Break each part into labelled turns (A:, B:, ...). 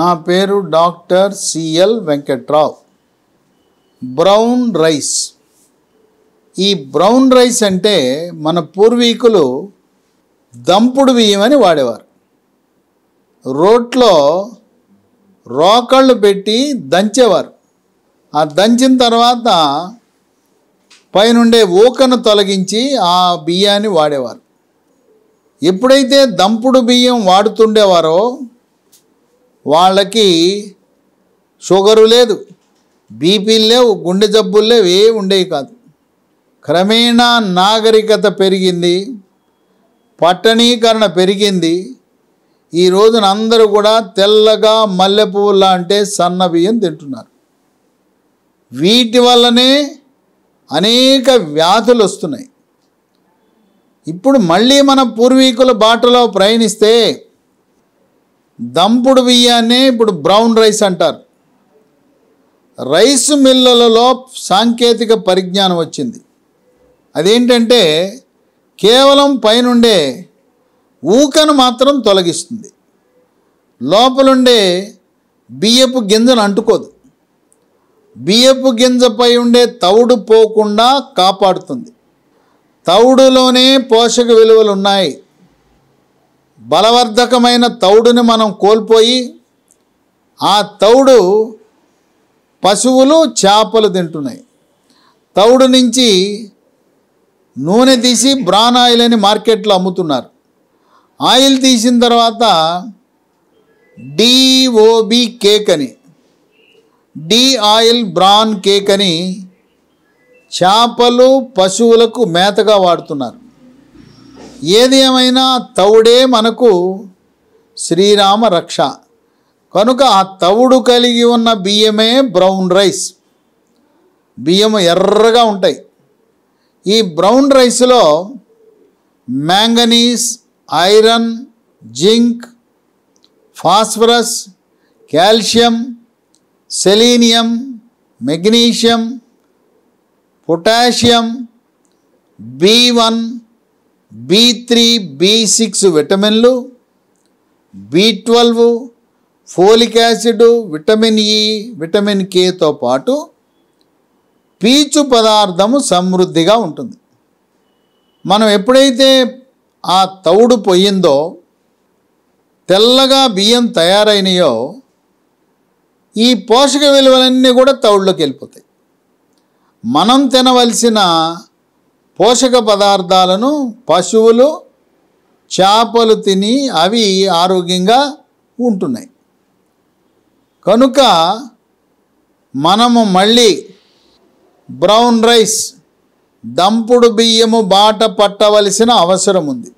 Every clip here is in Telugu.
A: నా పేరు doctor CL Venkatrao brown rice ఈ బ్రౌన్ రైస్ అంటే మన పూర్వీకులు దంపుడు బియ్యం అని వాడేవారు రోట్లో రోకళ్ళు పెట్టి దంచేవారు ఆ దంచిన తర్వాత పైనుండే ఊకను తొలగించి ఆ బియ్యాన్ని వాడేవారు ఎప్పుడైతే దంపుడు బియ్యం వాడుతుండేవారో వాళ్ళకి షుగరు లేదు బీపీలు లేవు గుండె జబ్బులు లేవు ఏ ఉండేవి కాదు క్రమేణా నాగరికత పెరిగింది పట్టణీకరణ పెరిగింది ఈ రోజున అందరూ కూడా తెల్లగా మల్లెపువ్వులా అంటే సన్న బియ్యం తింటున్నారు వీటి వల్లనే అనేక వ్యాధులు వస్తున్నాయి ఇప్పుడు మళ్ళీ మన పూర్వీకుల బాటలో ప్రయాణిస్తే దంపుడు బియ్యాన్ని ఇప్పుడు బ్రౌన్ రైస్ అంటారు రైస్ మిల్లలలో సాంకేతిక పరిజ్ఞానం వచ్చింది అదేంటంటే కేవలం పైనుండే ఊకను మాత్రం తొలగిస్తుంది లోపలుండే బియ్యపు గింజను అంటుకోదు బియ్యపు గింజపై ఉండే తౌడు పోకుండా కాపాడుతుంది తౌడులోనే పోషక విలువలు ఉన్నాయి బలవర్ధకమైన తౌడుని మనం కోల్పోయి ఆ తౌడు పశువులు చేపలు తింటున్నాయి తౌడు నుంచి నూనె తీసి బ్రాన్ ఆయిల్ అని మార్కెట్లో అమ్ముతున్నారు ఆయిల్ తీసిన తర్వాత డిఓబి కేక్ అని డి ఆయిల్ బ్రాన్ కేక్ అని చేపలు పశువులకు మేతగా వాడుతున్నారు ఏది ఏమైనా తవుడే మనకు శ్రీరామ రక్ష కనుక ఆ తవుడు కలిగి ఉన్న బియ్యమే బ్రౌన్ రైస్ బియ్యం ఎర్రగా ఉంటాయి ఈ బ్రౌన్ రైస్లో manganese iron zinc phosphorus calcium selenium magnesium potassium B one B three B six విటమిన్లు B twelve folic acid vitamin E vitamin కేతో పాటు పీచు పదార్థము సమృద్ధిగా ఉంటుంది మనం ఎప్పుడైతే ఆ తౌడు పొయ్యిందో తెల్లగా బియ్యం తయారైనయో ఈ పోషక విలువలన్నీ కూడా తౌడులోకి వెళ్ళిపోతాయి మనం తినవలసిన పోషక పదార్థాలను పశువులు చేపలు తిని అవి ఆరోగ్యంగా ఉంటున్నాయి కనుక మనము మళ్ళీ బ్రౌన్ రైస్ దంపుడు బియ్యము బాట పట్టవలసిన అవసరం ఉంది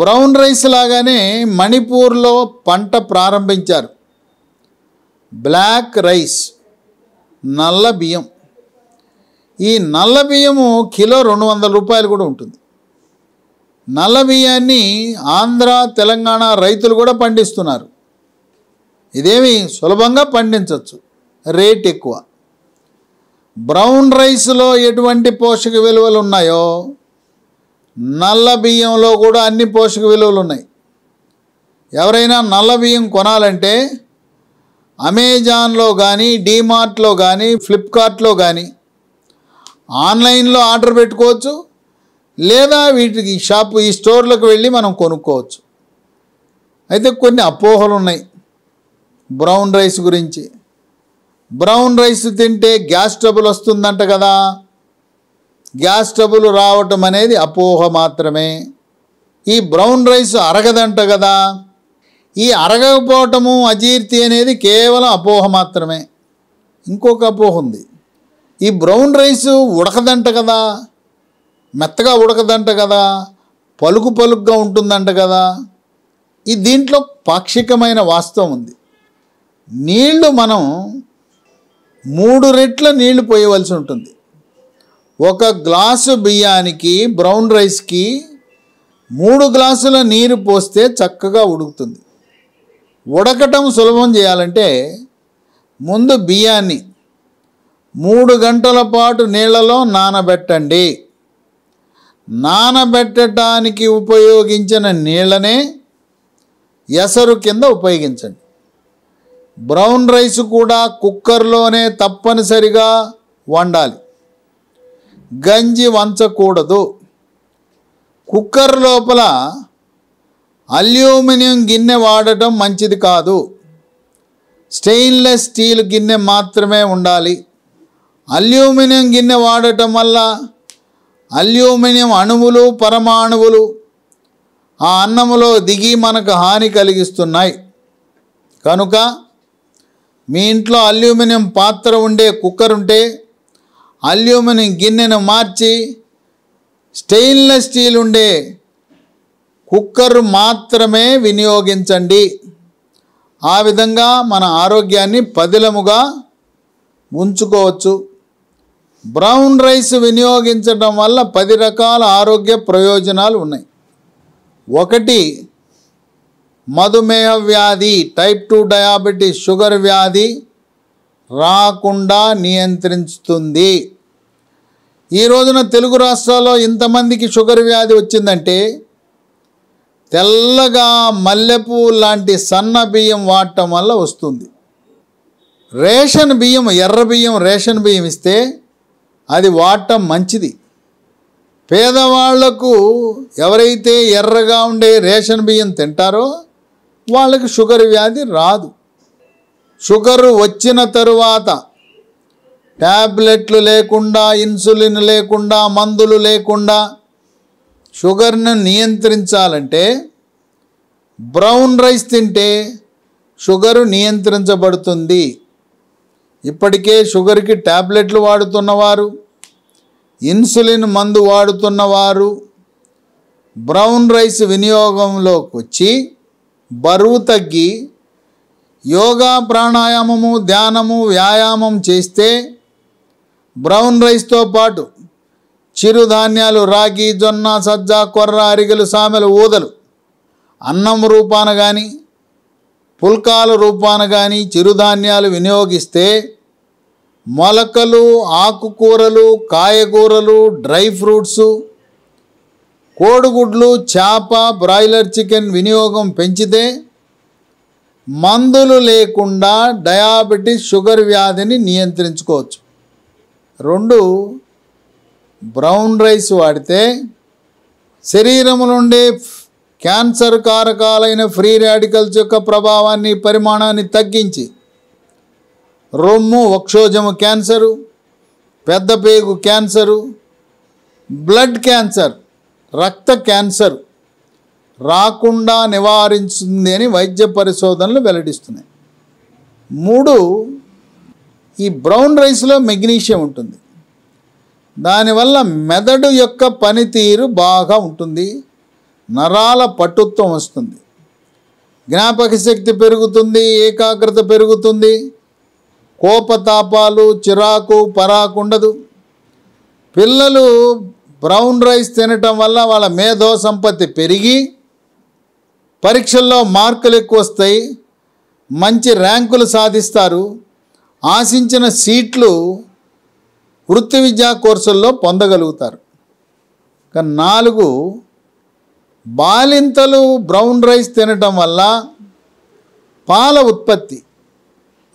A: బ్రౌన్ రైస్ లాగానే మణిపూర్లో పంట ప్రారంభించారు బ్లాక్ రైస్ నల్ల బియ్యం ఈ నల్ల బియ్యము కిలో రెండు వందల రూపాయలు కూడా ఉంటుంది నల్ల బియ్యాన్ని ఆంధ్ర తెలంగాణ రైతులు కూడా పండిస్తున్నారు ఇదేమి సులభంగా పండించవచ్చు రేట్ ఎక్కువ బ్రౌన్ రైస్లో ఎటువంటి పోషక విలువలు ఉన్నాయో నల్ల బియ్యంలో కూడా అన్ని పోషక విలువలు ఉన్నాయి ఎవరైనా నల్ల బియ్యం కొనాలంటే అమెజాన్లో కానీ డీమార్ట్లో కానీ ఫ్లిప్కార్ట్లో కానీ ఆన్లైన్లో ఆర్డర్ పెట్టుకోవచ్చు లేదా వీటికి షాప్ ఈ స్టోర్లకు వెళ్ళి మనం కొనుక్కోవచ్చు అయితే కొన్ని అపోహలు ఉన్నాయి బ్రౌన్ రైస్ గురించి బ్రౌన్ రైస్ తింటే గ్యాస్ ట్రబుల్ వస్తుందంట కదా గ్యాస్ ట్రబుల్ రావటం అనేది అపోహ మాత్రమే ఈ బ్రౌన్ రైస్ అరగదంట కదా ఈ అరగకపోవటము అజీర్తి అనేది కేవలం అపోహ మాత్రమే ఇంకొక అపోహ ఉంది ఈ బ్రౌన్ రైస్ ఉడకదంట కదా మెత్తగా ఉడకదంట కదా పలుకు పలుకుగా ఉంటుందంట కదా ఈ దీంట్లో పాక్షికమైన వాస్తవం ఉంది నీళ్లు మనం మూడు రెట్ల నీళ్లు పోయవలసి ఉంటుంది ఒక గ్లాసు బియ్యానికి బ్రౌన్ రైస్కి మూడు గ్లాసుల నీరు పోస్తే చక్కగా ఉడుకుతుంది ఉడకటం సులభం చేయాలంటే ముందు బియ్యాన్ని మూడు గంటల పాటు నీళ్ళలో నానబెట్టండి నానబెట్టడానికి ఉపయోగించిన నీళ్ళనే ఎసరు కింద ఉపయోగించండి బ్రౌన్ రైస్ కూడా కుక్కర్లోనే తప్పనిసరిగా వండాలి గంజి వంచకూడదు కుక్కర్ లోపల అల్యూమినియం గిన్నె వాడటం మంచిది కాదు స్టెయిన్లెస్ స్టీల్ గిన్నె మాత్రమే ఉండాలి అల్యూమినియం గిన్నె వాడటం వల్ల అల్యూమినియం అణువులు పరమాణువులు ఆ అన్నములో దిగి మనకు హాని కలిగిస్తున్నాయి కనుక మీ ఇంట్లో అల్యూమినియం పాత్ర ఉండే కుక్కర్ ఉంటే అల్యూమినియం గిన్నెను మార్చి స్టెయిన్లెస్ స్టీల్ ఉండే కుక్కర్ మాత్రమే వినియోగించండి ఆ విధంగా మన ఆరోగ్యాన్ని పదిలముగా ఉంచుకోవచ్చు బ్రౌన్ రైస్ వినియోగించడం వల్ల పది రకాల ఆరోగ్య ప్రయోజనాలు ఉన్నాయి ఒకటి మధుమేహ వ్యాధి టైప్ టూ డయాబెటీస్ షుగర్ వ్యాధి రాకుండా నియంత్రించుతుంది ఈ రోజున తెలుగు రాష్ట్రాల్లో ఇంతమందికి షుగర్ వ్యాధి వచ్చిందంటే తెల్లగా మల్లెపూ లాంటి సన్న బియ్యం వాడటం వల్ల వస్తుంది రేషన్ బియ్యం ఎర్ర బియ్యం రేషన్ బియ్యం ఇస్తే అది వాడటం మంచిది పేదవాళ్లకు ఎవరైతే ఎర్రగా ఉండే రేషన్ బియ్యం తింటారో వాళ్ళకి షుగర్ వ్యాధి రాదు షుగరు వచ్చిన తరువాత ట్యాబ్లెట్లు లేకుండా ఇన్సులిన్ లేకుండా మందులు లేకుండా షుగర్ను నియంత్రించాలంటే బ్రౌన్ రైస్ తింటే షుగరు నియంత్రించబడుతుంది ఇప్పటికే షుగర్కి ట్యాబ్లెట్లు వాడుతున్నవారు ఇన్సులిన్ మందు వాడుతున్నవారు బ్రౌన్ రైస్ వినియోగంలోకి వచ్చి బరువు తగ్గి యోగా ప్రాణాయామము ధ్యానము వ్యాయామం చేస్తే బ్రౌన్ రైస్తో పాటు చిరుధాన్యాలు రాగి జొన్న సజ్జ కొర్ర అరిగలు సామెలు ఊదలు అన్నం రూపాన కానీ పుల్కాల రూపాన కానీ చిరుధాన్యాలు వినియోగిస్తే మొలకలు ఆకుకూరలు కాయకూరలు డ్రై ఫ్రూట్స్ కోడిగుడ్లు చేప బ్రాయిలర్ చికెన్ వినియోగం పెంచితే మందులు లేకుండా డయాబెటీస్ షుగర్ వ్యాధిని నియంత్రించుకోవచ్చు రెండు బ్రౌన్ రైస్ వాడితే శరీరం నుండి క్యాన్సర్ కారకాలైన ఫ్రీ రాడికల్స్ యొక్క ప్రభావాన్ని పరిమాణాన్ని తగ్గించి రొమ్ము వక్షోజము క్యాన్సరు పెద్ద పేగు క్యాన్సరు బ్లడ్ క్యాన్సర్ రక్త క్యాన్సర్ రాకుండా నివారించుంది అని వైద్య పరిశోధనలు వెల్లడిస్తున్నాయి మూడు ఈ బ్రౌన్ రైస్లో మెగ్నీషియం ఉంటుంది దానివల్ల మెదడు యొక్క పనితీరు బాగా ఉంటుంది నరాల పటుత్వం వస్తుంది జ్ఞాపక శక్తి పెరుగుతుంది ఏకాగ్రత పెరుగుతుంది కోపతాపాలు చిరాకు పరాకు ఉండదు పిల్లలు బ్రౌన్ రైస్ తినటం వల్ల వాళ్ళ మేధో సంపత్తి పెరిగి పరీక్షల్లో మార్కులు ఎక్కువ వస్తాయి మంచి ర్యాంకులు సాధిస్తారు ఆశించిన సీట్లు వృత్తి విద్యా కోర్సుల్లో పొందగలుగుతారు కానీ నాలుగు బాలింతలు బ్రౌన్ రైస్ తినటం వల్ల పాల ఉత్పత్తి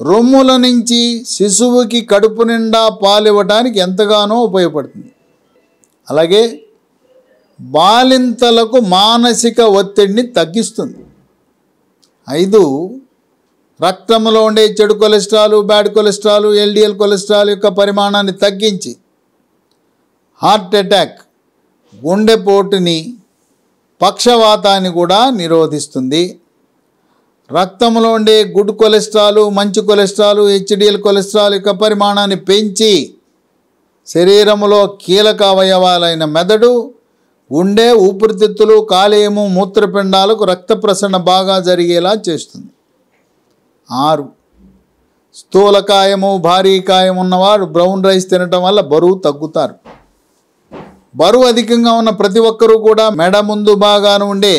A: రొమ్ముల నుంచి శిశువుకి కడుపు నిండా పాలు ఇవ్వడానికి ఎంతగానో ఉపయోగపడుతుంది అలాగే బాలింతలకు మానసిక ఒత్తిడిని తగ్గిస్తుంది ఐదు రక్తంలో ఉండే చెడు cholesterol bad cholesterol LDL cholesterol యొక్క పరిమాణాన్ని తగ్గించి హార్ట్ అటాక్ గుండెపోటుని పక్షవాతాన్ని కూడా నిరోధిస్తుంది రక్తంలో ఉండే గుడ్ కొలెస్ట్రాల్ మంచి కొలెస్ట్రాల్ హెచ్డిఎల్ కొలెస్ట్రాల్ యొక్క పరిమాణాన్ని పెంచి శరీరంలో కీలక అవయవాలైన మెదడు ఉండే ఊపిరితిత్తులు కాలేయము మూత్రపిండాలకు రక్త ప్రసరణ బాగా జరిగేలా చేస్తుంది ఆరు స్థూలకాయము భారీ కాయం ఉన్నవారు బ్రౌన్ రైస్ తినటం వల్ల బరువు తగ్గుతారు బరువు అధికంగా ఉన్న ప్రతి ఒక్కరూ కూడా మెడ ముందు బాగాను ఉండే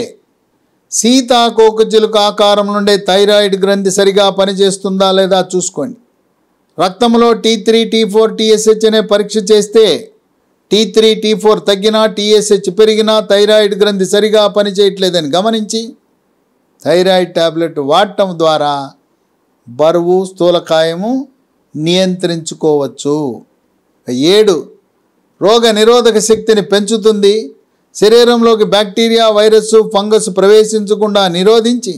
A: చిలుక ఆకారం నుండే థైరాయిడ్ గ్రంథి సరిగా పనిచేస్తుందా లేదా చూసుకోండి రక్తంలో T three T four TSH అనే పరీక్ష చేస్తే టీ త్రీ టీ ఫోర్ తగ్గినా టీఎస్హెచ్ పెరిగినా థైరాయిడ్ గ్రంథి సరిగా పనిచేయట్లేదని గమనించి థైరాయిడ్ ట్యాబ్లెట్ వాడటం ద్వారా బరువు స్థూలకాయము నియంత్రించుకోవచ్చు ఏడు రోగ నిరోధక శక్తిని పెంచుతుంది శరీరంలోకి బ్యాక్టీరియా వైరస్ ఫంగస్ ప్రవేశించకుండా నిరోధించి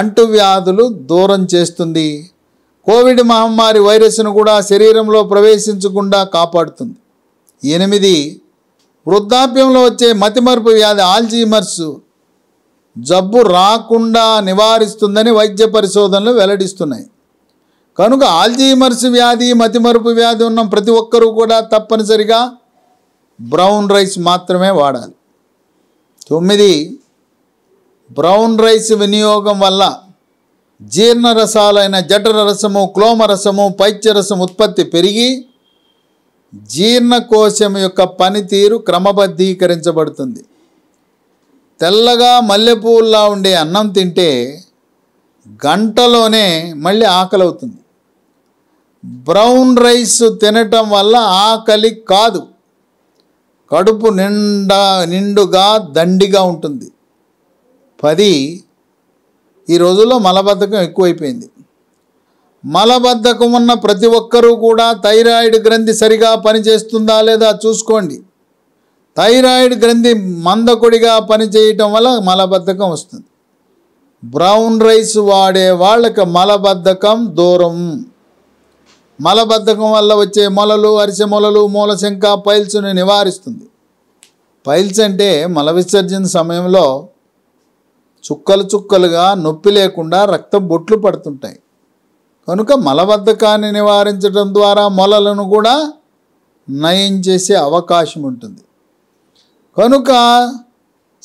A: అంటువ్యాధులు దూరం చేస్తుంది కోవిడ్ మహమ్మారి వైరస్ను కూడా శరీరంలో ప్రవేశించకుండా కాపాడుతుంది ఎనిమిది వృద్ధాప్యంలో వచ్చే మతిమరుపు వ్యాధి ఆల్జీమర్స్ జబ్బు రాకుండా నివారిస్తుందని వైద్య పరిశోధనలు వెల్లడిస్తున్నాయి కనుక ఆల్జీమర్స్ వ్యాధి మతిమరుపు వ్యాధి ఉన్న ప్రతి ఒక్కరూ కూడా తప్పనిసరిగా బ్రౌన్ రైస్ మాత్రమే వాడాలి తొమ్మిది బ్రౌన్ రైస్ వినియోగం వల్ల జీర్ణరసాలైన జఠర రసము క్లోమరసము పైత్యరసం ఉత్పత్తి పెరిగి జీర్ణకోశం యొక్క పనితీరు క్రమబద్ధీకరించబడుతుంది తెల్లగా మల్లెపూల్లా ఉండే అన్నం తింటే గంటలోనే మళ్ళీ ఆకలి అవుతుంది బ్రౌన్ రైస్ తినటం వల్ల ఆకలి కాదు కడుపు నిండా నిండుగా దండిగా ఉంటుంది పది ఈ రోజుల్లో మలబద్ధకం ఎక్కువైపోయింది మలబద్ధకం ఉన్న ప్రతి ఒక్కరూ కూడా థైరాయిడ్ గ్రంథి సరిగా పనిచేస్తుందా లేదా చూసుకోండి థైరాయిడ్ గ్రంథి మందకుడిగా పనిచేయటం వల్ల మలబద్ధకం వస్తుంది బ్రౌన్ రైస్ వాడే వాళ్ళకి మలబద్ధకం దూరం మలబద్ధకం వల్ల వచ్చే మొలలు అరిసె మొలలు మూలశంక పైల్స్ను నివారిస్తుంది పైల్స్ అంటే మల విసర్జన సమయంలో చుక్కలు చుక్కలుగా నొప్పి లేకుండా రక్తం బొట్లు పడుతుంటాయి కనుక మలబద్ధకాన్ని నివారించడం ద్వారా మొలలను కూడా నయం చేసే అవకాశం ఉంటుంది కనుక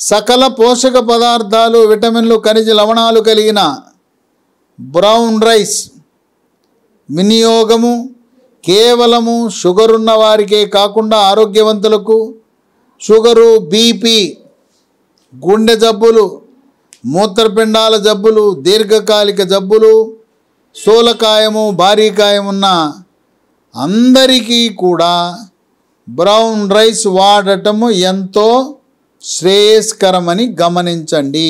A: సకల పోషక పదార్థాలు విటమిన్లు ఖనిజ లవణాలు కలిగిన బ్రౌన్ రైస్ వినియోగము కేవలము షుగర్ ఉన్న వారికే కాకుండా ఆరోగ్యవంతులకు షుగరు బీపీ గుండె జబ్బులు మూత్రపిండాల జబ్బులు దీర్ఘకాలిక జబ్బులు స్థూలకాయము భారీకాయం ఉన్న అందరికీ కూడా బ్రౌన్ రైస్ వాడటము ఎంతో శ్రేయస్కరమని గమనించండి